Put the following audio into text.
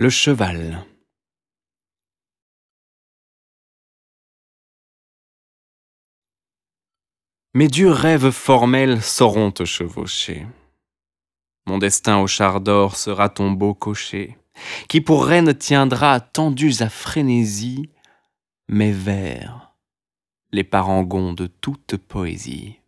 Le cheval. Mes durs rêves formels sauront te chevaucher. Mon destin au char d'or sera ton beau cocher, qui pour reine tiendra, tendus à frénésie, mes vers, les parangons de toute poésie.